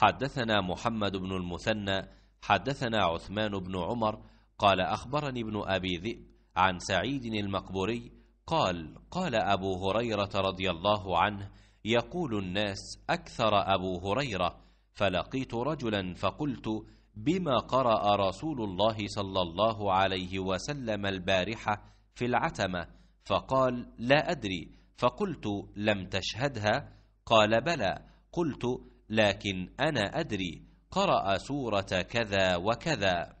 حدثنا محمد بن المثنى حدثنا عثمان بن عمر قال أخبرني ابن أبي ذئب عن سعيد المقبوري قال قال أبو هريرة رضي الله عنه يقول الناس أكثر أبو هريرة فلقيت رجلا فقلت بما قرأ رسول الله صلى الله عليه وسلم البارحة في العتمة فقال لا أدري فقلت لم تشهدها قال بلى قلت لكن أنا أدري قرأ سورة كذا وكذا